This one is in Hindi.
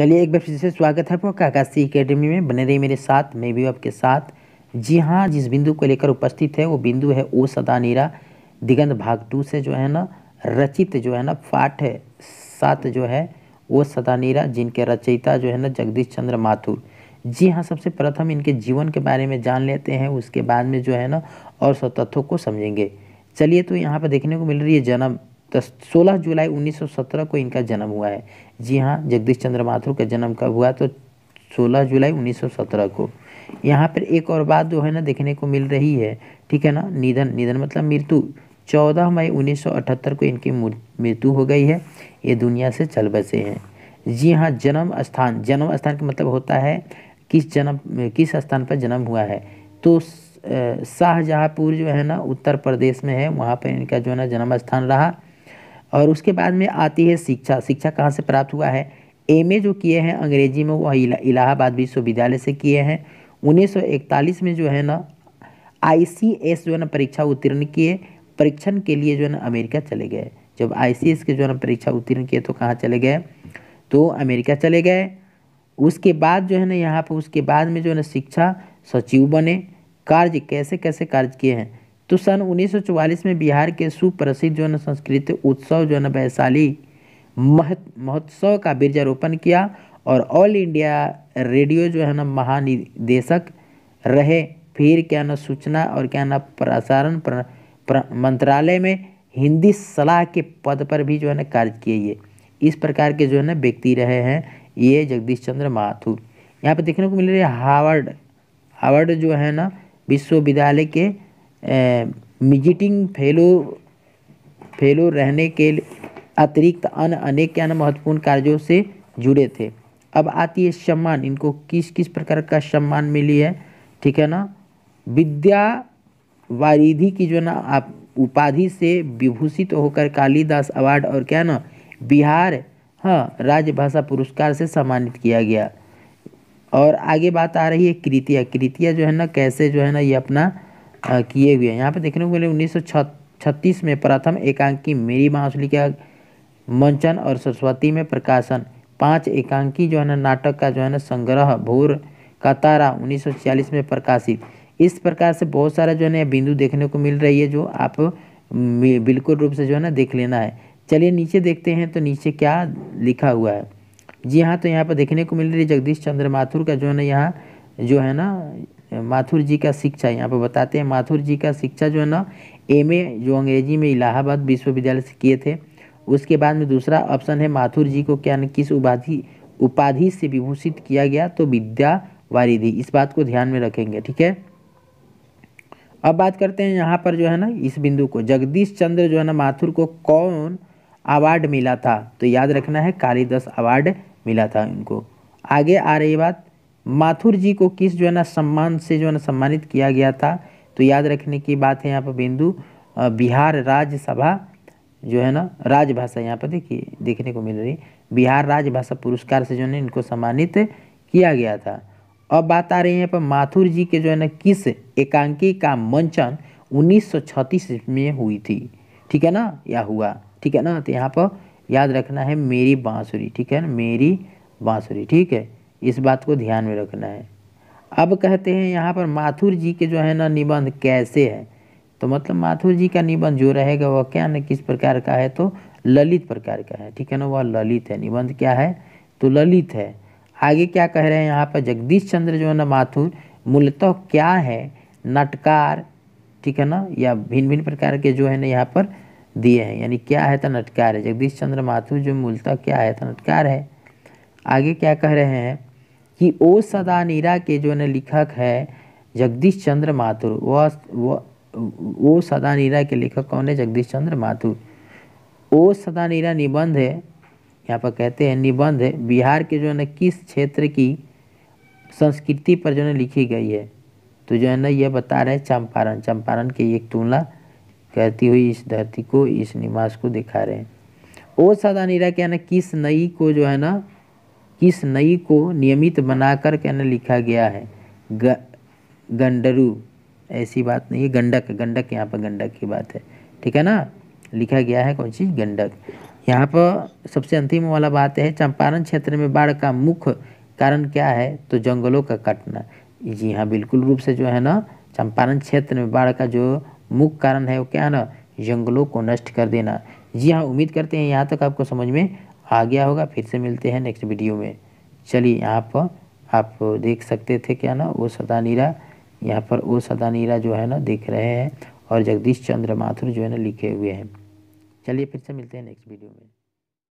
चलिए एक बार फिर से स्वागत है आपका काकाशी एकेडमी में बने रही मेरे साथ मैं भी आपके साथ जी हाँ जिस बिंदु को लेकर उपस्थित है वो बिंदु है ओ सदानीरा दिगंध भाग टू से जो है ना रचित जो है ना पाठ सात जो है ओ सदानीरा जिनके रचयिता जो है ना जगदीश चंद्र माथुर जी हाँ सबसे प्रथम इनके जीवन के बारे में जान लेते हैं उसके बाद में जो है ना और तथ्यों को समझेंगे चलिए तो यहाँ पर देखने को मिल रही है जन्म तो सोलह जुलाई 1917 को इनका जन्म हुआ है जी हाँ जगदीश चंद्र माथुर का जन्म कब हुआ तो 16 जुलाई 1917 को यहाँ पर एक और बात जो है ना देखने को मिल रही है ठीक है ना निधन निधन मतलब मृत्यु 14 मई 1978 को इनकी मृत्यु हो गई है ये दुनिया से चल बसे हैं जी हाँ जन्म स्थान जन्म स्थान का मतलब होता है किस जन्म किस स्थान पर जन्म हुआ है तो शाहजहाँपुर जो है ना उत्तर प्रदेश में है वहाँ पर इनका जो है ना जन्म स्थान रहा और उसके बाद में आती है शिक्षा शिक्षा कहाँ से प्राप्त हुआ है एम जो किए हैं अंग्रेजी में वह इलाहाबाद विश्वविद्यालय से किए हैं 1941 में जो है ना आईसीएस जो है ना परीक्षा उत्तीर्ण किए परीक्षण के लिए जो है ना अमेरिका चले गए जब आईसीएस के जो है ना परीक्षा उत्तीर्ण किए तो कहाँ चले गए तो अमेरिका चले गए उसके बाद जो है ना यहाँ पर उसके बाद में जो है ना शिक्षा सचिव बने कार्य कैसे कैसे कार्य किए हैं तो सन उन्नीस में बिहार के सुप्रसिद्ध जो है संस्कृत उत्सव जो है ना वैशाली महोत्सव का बीजारोपण किया और ऑल इंडिया रेडियो जो है ना महानिदेशक रहे फिर क्या ना सूचना और क्या ना प्रसारण प्र, प्र, मंत्रालय में हिंदी सलाह के पद पर भी जो है ना कार्य किए ये इस प्रकार के जो है ना व्यक्ति रहे हैं ये जगदीश चंद्र माथुर यहाँ पर देखने को मिल रही है हार्वर्ड हार्वर्ड जो है ना विश्वविद्यालय के मिजिटिंग फेलो फेलो रहने के अतिरिक्त अन्य अनेक अन्य महत्वपूर्ण कार्यों से जुड़े थे अब आती है सम्मान इनको किस किस प्रकार का सम्मान मिली है ठीक है ना विद्या वारिधि की जो ना आप उपाधि से विभूषित होकर कालीदास अवार्ड और क्या ना बिहार हाँ राज्य भाषा पुरस्कार से सम्मानित किया गया और आगे बात आ रही है कृतिया कृतिया जो है ना कैसे जो है ना ये अपना किए हुए हैं यहाँ पे देखने को मिले उन्नीस छत्तीस में प्रथम एकांकी मेरी बांसुली का मंचन और सरस्वती में प्रकाशन पांच एकांकी जो है ना नाटक का जो है ना संग्रह भोर का तारा उन्नीस में प्रकाशित इस प्रकार से बहुत सारा जो है ना बिंदु देखने को मिल रही है जो आप बिल्कुल रूप से जो है ना देख लेना है चलिए नीचे देखते हैं तो नीचे क्या लिखा हुआ है जी हाँ तो यहाँ पर देखने को मिल रही है जगदीश चंद्र माथुर का जो है ना यहाँ जो है ना माथुर जी का शिक्षा यहाँ पे बताते हैं माथुर जी का शिक्षा जो है ना एम जो अंग्रेजी में इलाहाबाद विश्वविद्यालय से किए थे उसके बाद में दूसरा ऑप्शन है माथुर जी को क्या किस उपाधि उपाधि से विभूषित किया गया तो विद्या वारिधि इस बात को ध्यान में रखेंगे ठीक है अब बात करते हैं यहाँ पर जो है ना इस बिंदु को जगदीश चंद्र जो है ना माथुर को कौन अवार्ड मिला था तो याद रखना है कालीदास अवार्ड मिला था इनको आगे आ रही बात माथुर जी को किस जो है ना सम्मान से जो है ना सम्मानित किया गया था तो याद रखने की बात है यहाँ पर बिंदु बिहार राज्यसभा जो है ना राजभाषा यहाँ पर देखिए देखने को मिल रही बिहार राजभाषा पुरस्कार से जो है इनको सम्मानित किया गया था अब बात आ रही है यहाँ पर माथुर जी के जो है ना किस एकांकी का मंचन उन्नीस में हुई थी ठीक है ना या हुआ ठीक है ना तो यहाँ पर याद रखना है मेरी बांसुरी ठीक है ना मेरी बांसुरी ठीक है इस बात को ध्यान में रखना है अब कहते हैं यहाँ पर माथुर जी के जो है ना निबंध कैसे है तो मतलब माथुर जी का निबंध जो रहेगा वह क्या न किस प्रकार का है तो ललित प्रकार का है ठीक है ना वह ललित है निबंध क्या है तो ललित है आगे क्या कह रहे हैं यहाँ पर जगदीश चंद्र जो है ना माथुर मूलतः क्या है नटकार ठीक है ना या भिन्न भिन्न प्रकार के जो है ना यहाँ पर दिए हैं यानी क्या है तो नटकार है जगदीश चंद्र माथुर जो मूलतः क्या है तो नटकार है आगे क्या कह रहे हैं कि ओ सदा नीरा के जो ना लेखक है जगदीश चंद्र माथुर वह वो सदा नीरा के लेखक कौन है जगदीश चंद्र माथुर ओ सदा नीरा निबंध है यहाँ पर कहते हैं निबंध है बिहार के जो है ना किस क्षेत्र की संस्कृति पर जो है लिखी गई है तो जो है ना ये बता रहे हैं चंपारण चंपारण की एक तुलना कहती हुई इस धरती को इस निवास को दिखा रहे हैं ओ सदा नीरा के ना किस नई को जो है ना इस नई को नियमित बनाकर क्या ना लिखा गया है ग गंडरू ऐसी बात नहीं है गंडक गंडक यहाँ पर गंडक की बात है ठीक है ना लिखा गया है कौन चीज़ गंडक यहाँ पर सबसे अंतिम वाला बात है चंपारण क्षेत्र में बाढ़ का मुख्य कारण क्या है तो जंगलों का कटना जी हाँ बिल्कुल रूप से जो है ना चंपारण क्षेत्र में बाढ़ का जो मुख्य कारण है वो क्या है ना जंगलों को नष्ट कर देना जी हाँ उम्मीद करते हैं यहाँ तक आपको समझ में आ गया होगा फिर से मिलते हैं नेक्स्ट वीडियो में चलिए यहाँ पर आप देख सकते थे क्या ना वो सदानीरा यहाँ पर वो सदानीरा जो है ना देख रहे हैं और जगदीश चंद्र माथुर जो है ना लिखे हुए हैं चलिए फिर से मिलते हैं नेक्स्ट वीडियो में